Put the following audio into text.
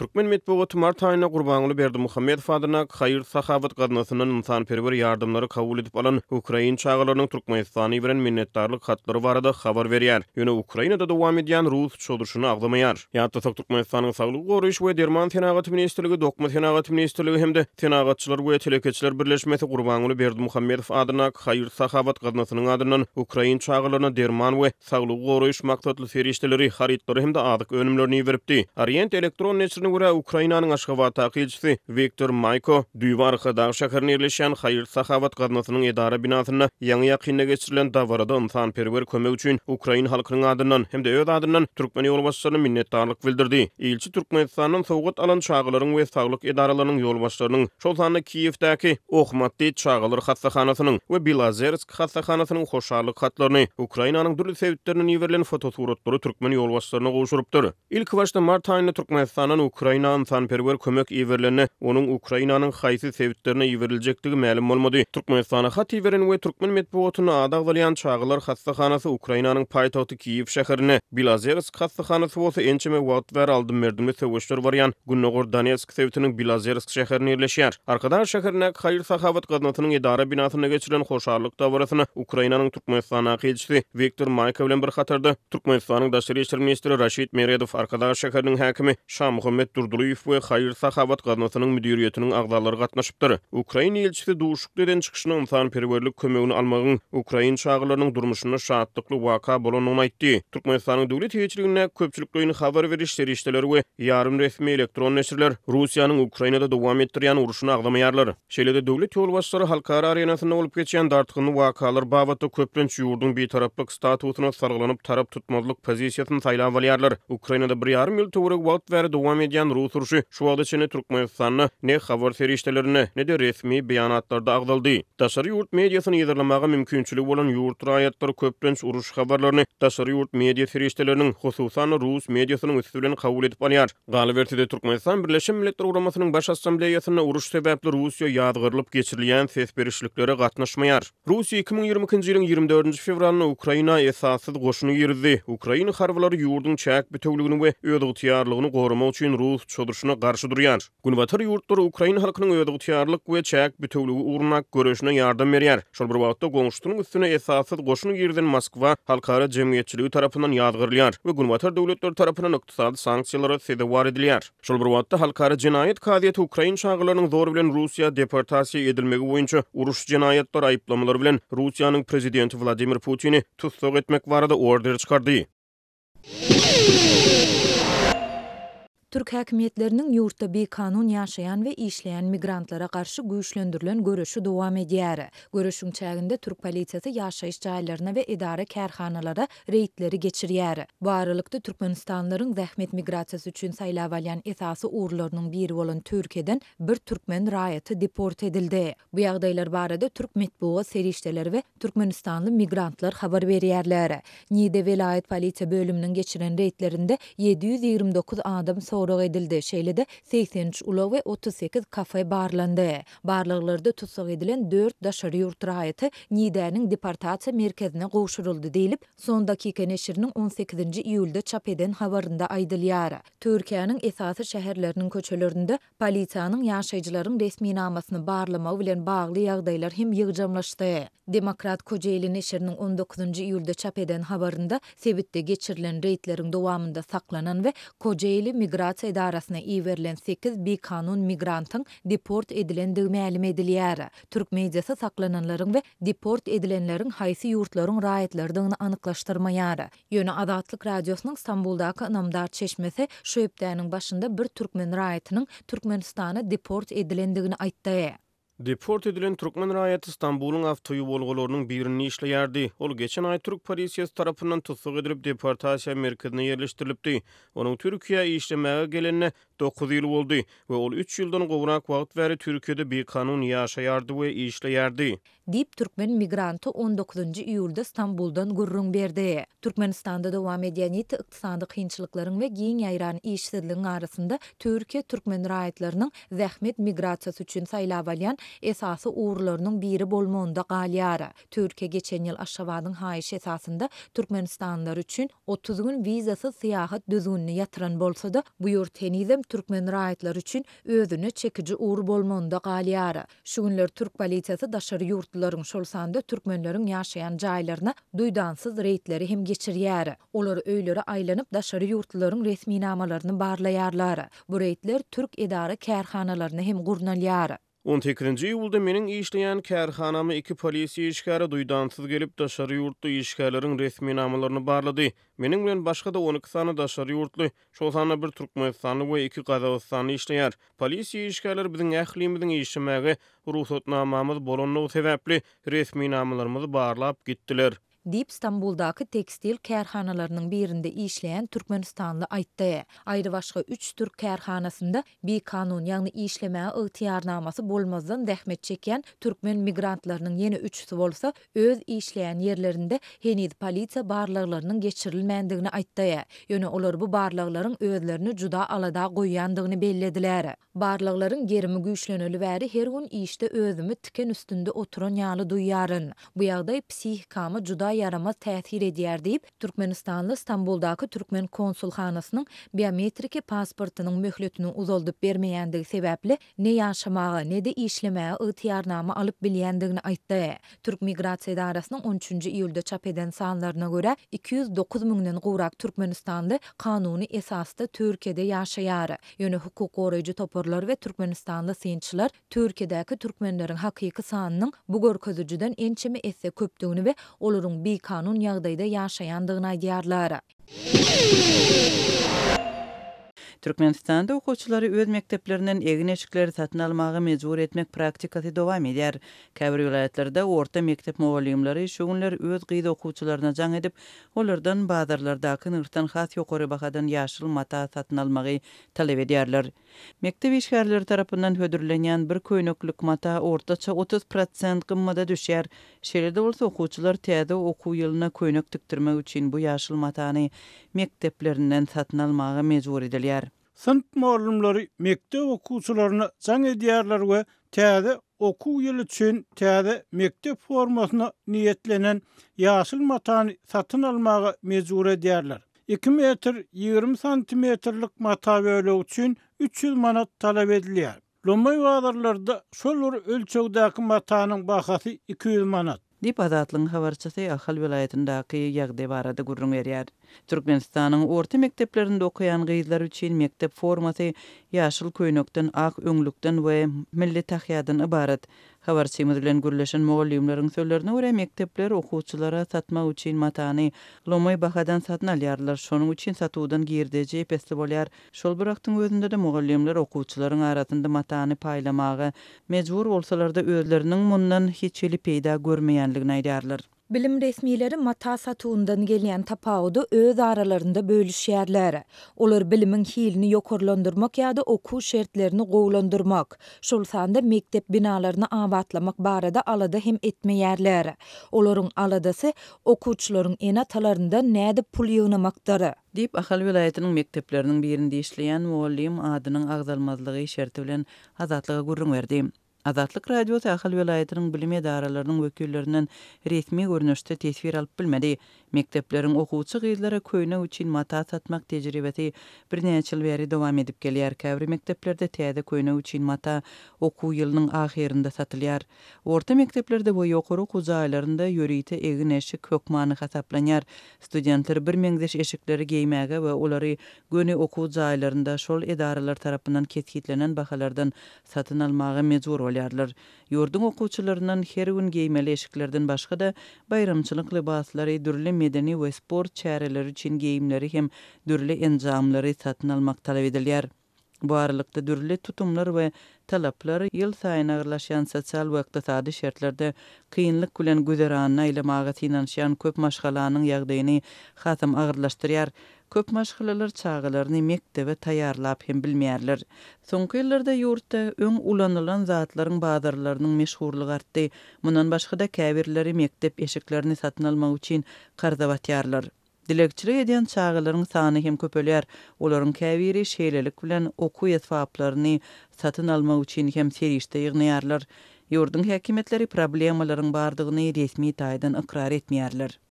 Türkmen medpogaty mart Gurbanly Berdi Muhammedow adyna Hayır Sahabat gatnaşynyň insan insanperwer ýardymlary kabul edip alan Ukraina çağalarynyň Türkmenistany bilen minnetdarlyk hatlary barada habar berýär. Ýöne Ukrainada dowam edýän Rus çoluşyny agdamaýar. Ýa-da Türkmenistanyň saglyk goruş we Derman Tenagat ministrligi, Dokma Tenagat ministrligi hem-de Tenagatçylar we telekeçiler birleşmesi Gurbanly Berdi Muhammedow adyna Hayır Sahabat gatnaşynyň adynyň Ukraina çağalaryna Derman we saglyk goruş maksatly ferişdeleri, haritlary hem-de adyk önümlerini beripdi. Orient elektron göre Ukraynanın aşgabat akilçisi Viktor Mayko Düyvarxı dağ şəhərinə yerləşən Xeyir Saxavat qadnasının idarə binasına yeni yaxınına keçirilən davarada insan perver kömək üçün Ukrayna xalqının adından həm de öz adından Türkmen yol başçılarına bildirdi. İlçi Türkmenistanın soğut alan çağırların və sağlıq idarələrinin yol başçılarının Şolsanı Kiyevdəki Oxmatdi çağırlar xəstəxanasının və Bilazersk xəstəxanasının xoşarlıq xatlarını Ukraynanın dürlü sevdiklərinin yerlən fotosuratları Türkmen yol başçılarına qoşurubdur. İlk başda mart ayında Türkmenistanın Ukrayna insanperver kömek iverlerine, onun Ukraynanın xaysi sevitlerine iverilecekligi məlum olmadı. Turkmenistan'a xat iverin ve Turkmen metbuotunu adaglayan çağılar xastahanası Ukraynanın paytautu Kiyiv şəhərini. Bilazeris xastahanası olsa ençime vaat ver aldım merdimi sevuşlar varyan. Gunnogor Donetsk sevitinin Bilazeris şəhərini irleşiyar. Arkadan şəhərine Xayir Sahavat qadnatının idara binatına geçirilen xoşarlıq davarasını Ukraynanın Turkmenistan'a xilçisi Viktor Maykovlen bir xatırdı. Turkmenistan'ın daşarı işler ministri Rashid Meredov arkadaş şəhərinin həkimi Şam Mehmet Durduluyev we Hayır Sahavat Gazmasynyň müdiriýetiniň agdalary gatnaşypdyr. Ukraina elçisi duşuk deden çykyşyny insan perwerlik kömegini almagyň Ukraina şagyrlarynyň durmuşyna şahatlykly waka bolanyny aýtdy. Türkmenistanyň döwlet ýetirigine köpçülikleýin habar beriş işleri we ýarym resmi elektron nesirler Russiýanyň Ukrainada dowam etdirýän uruşyny agdamaýarlar. Şeýlede döwlet ýol başçylary halkara arenasynda bolup geçen dartgyny wakalar bawata köprünç ýurdun bitaraplyk statutuna sarglanyp tarap tutmazlyk pozisiýasyny saýlan bolýarlar. Ukrainada 1.5 ýyl töwerek wagt berdi dowam edýän Rus urşy şu wagt içinde Türkmenistanyň ne habar serişdelerini, ne de resmi beýanatlarda agdaldy. Täsir ýurt mediasyny ýerlemäge mümkinçiligi bolan ýurt raýatlary köplenç uruş habarlaryny täsir ýurt media serişdeleriniň hususan Rus mediasynyň üstünlüğini kabul edip alýar. Galiwertide Türkmenistan Birleşik Milletler Guramasynyň baş assambleýasyna uruş sebäpli Russiýa ýadgyrylyp geçirilýän sesberişlikleri gatnaşmaýar. Russiýa 2020-nji ýylyň 24-nji fevralyna Ukraina esasyz goşuny ýerdi. Ukraina harbalary ýurdun çäk bitewligini we ýurdun tiýarlygyny gorumak üçin Rus çoduruşuna garşy duryar. Günwatar ýurtlar Ukrayna halkynyň öýdügi tiýarlyk we çäk bütünligi uğruna göreşine yardım berýär. Şol bir wagtda goňuşdunyň üstüne esasat goşuny girdin Moskwa halkara jemgyýetçiligi tarapyndan ýazgyrylýar we günwatar döwletler tarapyndan ykdysady sanksiýalara sedewar edilýär. Şol bir wagtda halkara jinayet kadiýet Ukrayna şagyrlarynyň zor bilen Russiýa deportasiýa edilmegi boýunça uruş jinayetler aýyplamalary bilen Russiýanyň prezidenti Vladimir Putini tutsak etmek barada order çykardy. Yeah. Türk hakimiyetlerinin yurtta bir kanun yaşayan ve işleyen migrantlara qarşı güçlendirilen görüşü devam ediyor. Görüşün çeğinde Türk polisiyeti yaşayış cahillerine ve idare kerhanalara reitleri geçiriyor. Bu aralıkta Türkmenistanların zahmet migrasiyası üçün sayılavalyan etası uğurlarının bir olan Türkiye'den bir Türkmen rayeti deport edildi. Bu yağdaylar bari de Türk metbuğa seriştiler ve Türkmenistanlı migrantlar haber veriyerler. Nide velayet polisiyeti bölümünün geçiren reitlerinde 729 adam so soraq edildi. Şeyli 83 80 ulo ve 38 kafe barlandy. Barlıqlarda tutsaq edilen 4 daşarı yurtra ayeti Nidani'nin departatsiya merkezine qoşuruldu deyilip, son dakika neşirinin 18. iýulda çap eden havarında aydil yara. esasy esası şehirlerinin köçelerinde polisiyanın yaşaycıların resmi namasını barlama bilen bağlı ýagdaýlar hem yığcamlaştı. Demokrat Kocaeli Neşir'nin 19. iýulda çap eden havarında sebitte geçirilen reytlerin doğamında saklanan ve Kocaeli migra migrasiya idarasyna iwerlen 8 bi kanun migrantyň deport edilendigi ma'lum edilýär. Türk mediýasy saklananlaryň we deport edilenleriň haýsy ýurtlaryň raýatlarydygyny anyklaşdyrmaýar. Ýöne Adatlyk radiosynyň Stambuldaky namdar çeşmesi şu hepdäniň başynda bir türkmen raýatynyň Türkmenistana deport edilendigini aýtdy. Deport edilen Türkmen raýaty Istanbulyň awtoýu bolgularynyň birini işleýärdi. Ol geçen aý Türk polisiýasy tarapyndan tutsak edilip deportasiýa merkezine ýerleşdirilipdi. Onuň Türkiýä işlemäge gelenine 9 ýyl boldy we ol 3 ýyldan gowrak wagt bäri Türkiýede bir kanun ýaşaýardy we işleýärdi. Dip Türkmen migranty 19-njy iýulda Istanbuldan gurrun berdi. Türkmenistanda dowam edýän ýeti ykdysady kynçylyklaryň we giň ýaýran işsizligiň arasynda Türkiýe Türkmen raýatlarynyň zähmet migrasiýasy üçin saýlawalyan esası uğurlarının biri bolmonda qalyara. Türkiye geçen yıl aşşavadın haiş esasında Türkmenistanlar üçün 30 gün vizası siyahı düzgününü yatıran bolsa da bu yur tenizem Türkmen raýatlar üçün özünü çekici uğur bolmonda qalyara. Şu günler Türk daşary daşarı şol sanda türkmenleriň yaşayan caylarına duydansız reitleri hem geçiriyyari. Oları öýleri aylanıp daşarı ýurtlaryň resmi namalarını barlayarlar. Bu reitler Türk edara kerhanalarını hem gurnalyarlar. 18-nji ýylda meniň işleýän kärhanamy iki polis işgäri duýdansyz gelip daşary ýurtda işgäleriň resmi namalaryny barlady. Meniň bilen başga da 12 sany daşary ýurtly, şolany bir türkmen sany we iki gazawat sany işleýär. Polis işgäler biziň ähliýimiziň işimäge ruhsatnamamyz bolanlygy sebäpli resmi namalarymyzy barlap gitdiler. dip Stambuldaki tekstil kärhanalarynyň birinde işleyen türkmenistanly aýtdy. Ayrı başka 3 Türk kärhanasında bir kanun yani işleme ıhtiyar naması bulmazdan dehmet çeken Türkmen migrantlarının yeni 3'sü olsa öz işleyen yerlerinde henid polisa barlarlarının geçirilmändigini aýtdy. Yönü olur bu barlarların özlerini cuda alada goýýandygyny bellediler. Barlarların gerimi güçlenölü veri her gün işte özümü tiken üstünde oturan ýaly duyarın. Bu yağday psihikamı cuda yarama tähir edýär diýip Türkmenistanly Stambuldaky Türkmen konsulxanasynyň biometrik pasportynyň möhletini uzaldyp bermeýändigi sebäpli ne ýaşamagy, ne de işlemäge ýetýärnäme alyp bilýändigini aýtdy. Türk migrasiýa idarasynyň 13-nji iýulda çap eden sanlaryna görä 209 den gowrak Türkmenistanly kanuny esasda Türkiýede ýaşaýar. Ýöne hukuk goraýjy toparlar we Türkmenistanly synçylar Türkiýedäki türkmenleriň hakyky sanynyň bu görkezijiden ençimi esse köpdigini we olaryň bir kanun yağdayda yaşayandığına diyarlara. Türkmenistan'da okulçuları öz mekteplerinden egin eşikleri satın almağı mecbur etmek praktikası devam eder. Kavir yolayetlerde orta mektep muallimleri şu günler öz gıyda okulçularına can edip, onlardan bazarlarda ırtan has yokori baxadan yaşıl mata satın almağı talep Mektep işgärleri tarapından hödürlenýän bir köýnüklük mata ortaça 30% gymmada düşýär. Şeýle bolsa okuwçylar täze okuw ýylyna köýnük tikdirmek üçin bu ýaşyl matany mekteplerinden satyn almagy mejbur edilýär. Sınıf mollumlary mektep okuwçylaryna jaň edýärler we täze okuw ýyly üçin täze mektep formasyna niýetlenen ýaşyl matany satyn almagy mejbur edýärler. 2 metr 20 santimetrlik mata bölü üçin 300 manat talep edilýär. Lomay wagtlarda şolur ölçegdäki matanyň bahasy 200 manat. Dip azatlygyň habarçysy Ahal vilayatyndaky ýagdaý barada gurrun berýär. Türkmenistanın orta mekteplerinde okuyan gyzlar üçin mektep forması yaşıl köynökten ak öngllükten ve milli tahyadın ibaret. Havar simirlen gürleşen mollimlerin söllerini öre mektepler okuçulara satma üçin matani lomay bahadan satna alyarlar şonun üçin satuwdan girdeji pesli şol buraqtyň özünde de mollimler okuçularyň arasynda matani paýlamagy mejbur olsalarda da mundan hiç peyda peýda görmeýänligini aýdarlar Bilim resmileri mata satuğundan gelen tapaudu öz aralarında bölüşerler. Olur bilimin hilini yokurlandırmak ya da oku şertlerini qoğlandırmak. Şulsanda mektep binalarını avatlamak barada alada hem etmeyerler. Olurun aladası okuçların en atalarında nədi pul yığınamaktarı. Deyip Axal vilayetinin mekteplerinin birinde işleyen muallim adının ağzalmazlığı işerti bilen azatlığa gurrun verdiyim. Azatlyk radiosu Ahal vilayatynyň bilim edaralarynyň wekillerinden resmi görnüşde tesbir alyp bilmedi. Mekteplerin okuwçy gyzlara köyne üçin mata satmak tejribeti bir näçe ýyl beri dowam edip gelýär. Käbir mekteplerde täze üçin mata okuw ýylynyň ahyrynda satylýar. Orta mekteplerde bu ýokary okuw zaýlarynda ýöriýte egin eşi kökmany hasaplanýar. Studentler bir meňdeş eşikleri geýmäge we olary göni okuw zaýlarynda şol edaralar tarapyndan kesgitlenen bahalardan satyn almagy mecbur bolýarlar. Ýurdun okuwçylaryndan her gün geýmeli eşiklerden başga-da bayramçylyk libaslary, dürli medeni ve sport çäreleri için geyimleri hem dürlü enjamlary satın almak talep edilir. Bu aralıkta dürlü tutumlar ve talaplary ýyl sayin agyrlaşýan sosial we iqtisadi şertlerde kynlyk bilen güzeran näile magaty inançyň köp maşgalanyň ýagdaýyny hatam agyrlaşdyrýar. Köp maşgalalar çağylaryny mektebe taýýarlap hem bilmeýärler. Soňky ýyllarda ýurtda öň ulanylan zatlaryň bazarlarynyň meşhurlygy artdy. Mundan başga-da käbirleri mektep eşiklerini satyn almak üçin gardawatýarlar. dilekçilik edýän çağırlaryň sany hem köpeler. Olaryň käbiri şeýlelik bilen okuw ýetwaplaryny satyn alma üçin hem serişde ýygnaýarlar. Ýurdun häkimetleri problemlaryň bardygyny resmi taýdan ikrar etmeýärler.